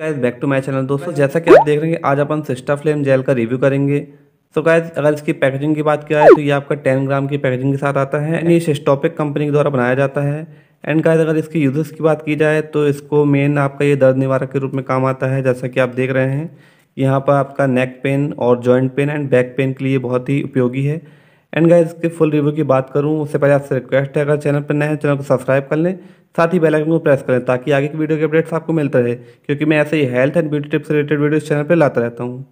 guys back to my channel दोस्तों जैसा कि आप देख रहे हैं आज अपन सिस्टा फ्लेम जेल का रिव्यू करेंगे तो गाइस अगर इसकी पैकेजिंग की बात किया जाए तो ये आपका 10 ग्राम की पैकेजिंग के साथ आता है ये सिस्टोपिक कंपनी के द्वारा बनाया जाता है एंड गाइस अगर इसकी यूजेस की बात की जाए तो इसको मेन आपका ये दर्द निवारक के रूप में काम आता है जैसा कि आप देख रहे हैं यहाँ पर आपका नेक पेन और joint pain and back pain के लिए बहुत ही उपयोगी है एंड गाइज इसके फुल रिव्यू की बात करूँ उससे पहले आपसे रिक्वेस्ट है अगर चैनल पर नए हैं चैनल को सब्सक्राइब कर लें साथ ही बेल आइकन को प्रेस करें ताकि आगे की वीडियो के अपडेट्स आपको मिलते रहे क्योंकि मैं ऐसे ही health and beauty tips related video channel पर लाता रहता हूँ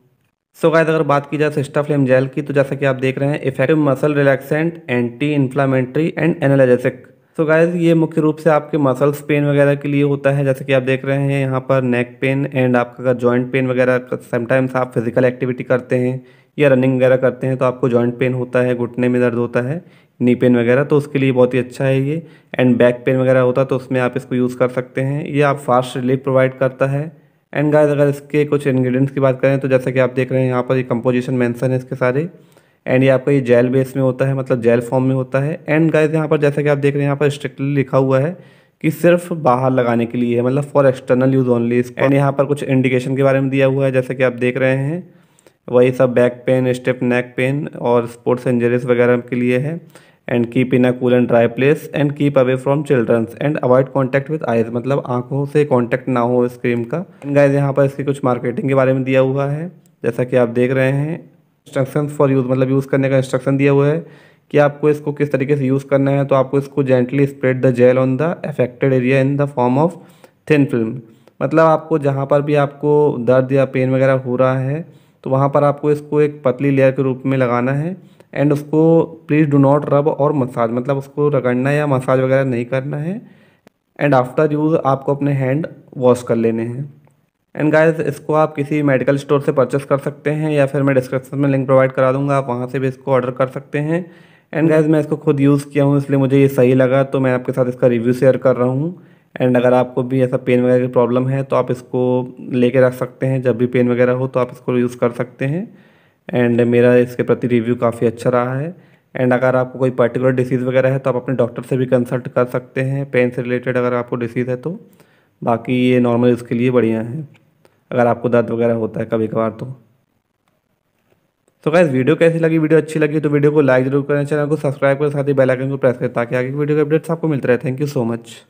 सो गाइज अगर बात की जाए सिस्टा फ्लेम जेल की तो जैसा कि आप देख रहे हैं effective muscle relaxant anti inflammatory and analgesic so guys ये मुख्य रूप से आपके मसल्स पेन वगैरह के लिए होता है जैसे कि आप देख रहे हैं यहाँ पर नेक पेन एंड आपका अगर जॉइंट पेन वगैरह समटाइम्स आप फिजिकल एक्टिविटी करते हैं या रनिंग वगैरह करते हैं तो आपको जॉइंट पेन होता है घुटने में दर्द होता है नी पेन वगैरह तो उसके लिए बहुत ही अच्छा है ये एंड बैक पेन वगैरह होता है तो उसमें आप इसको यूज़ कर सकते हैं ये आप फास्ट रिलीफ प्रोवाइड करता है एंड गाइस अगर इसके कुछ इंग्रेडिएंट्स की बात करें तो जैसा कि आप देख रहे हैं यहाँ पर ये कंपोजिशन मेंशन है इसके सारे एंड ये आपका ये जेल बेस में होता है मतलब जेल फॉर्म में होता है एंड गाइस यहाँ पर जैसा कि आप देख रहे हैं यहाँ पर स्ट्रिक्टली लिखा हुआ है कि सिर्फ बाहर लगाने के लिए है मतलब for external use only and यहाँ पर कुछ इंडिकेशन के बारे में दिया हुआ है जैसा कि आप देख रहे हैं वही सब back pain step neck pain और स्पोर्ट्स इंजरीज वगैरह के लिए है and keep in a cool and dry place and keep away from childrens and avoid contact with eyes मतलब आंखों से कॉन्टैक्ट ना हो इस क्रीम का एंड गाइज यहाँ पर इसकी कुछ मार्केटिंग के बारे में दिया हुआ है जैसा कि आप देख रहे हैं इंस्ट्रक्शन फॉर यूज़ मतलब यूज़ करने का इंस्ट्रक्शन दिया हुआ है कि आपको इसको किस तरीके से यूज़ करना है तो आपको इसको gently spread the gel on the affected area in the form of thin film मतलब आपको जहाँ पर भी आपको दर्द या पेन वगैरह हो रहा है तो वहाँ पर आपको इसको एक पतली लेयर के रूप में लगाना है एंड उसको प्लीज़ डू नॉट रब और मसाज मतलब उसको रगड़ना या मसाज वगैरह नहीं करना है एंड आफ्टर यूज़ आपको अपने हैंड वॉश कर लेने हैं एंड गाइस इसको आप किसी मेडिकल स्टोर से परचेस कर सकते हैं या फिर मैं डिस्क्रिप्शन में लिंक प्रोवाइड करा दूंगा आप वहाँ से भी इसको ऑर्डर कर सकते हैं एंड गाइस मैं इसको खुद यूज़ किया हूँ इसलिए मुझे ये सही लगा तो मैं आपके साथ इसका रिव्यू शेयर कर रहा हूँ एंड अगर आपको भी ऐसा पेन वगैरह की प्रॉब्लम है तो आप इसको लेके रख सकते हैं जब भी पेन वगैरह हो तो आप इसको यूज़ कर सकते हैं एंड मेरा इसके प्रति रिव्यू काफ़ी अच्छा रहा है एंड अगर आपको कोई पर्टिकुलर डिसीज़ वगैरह है तो आप अपने डॉक्टर से भी कंसल्ट कर सकते हैं पेन से रिलेटेड अगर आपको डिसीज़ है तो बाकी ये नॉर्मल इसके लिए बढ़िया है अगर आपको दर्द वगैरह होता है कभी कभार तो तो क्या वीडियो कैसी लगी वीडियो अच्छी लगी तो वीडियो को लाइक जरूर करें चैनल को सब्सक्राइब करें साथ ही बेल आइकन को प्रेस करें ताकि आगे वीडियो के अपडेट्स आपको मिलते रहे थैंक यू सो मच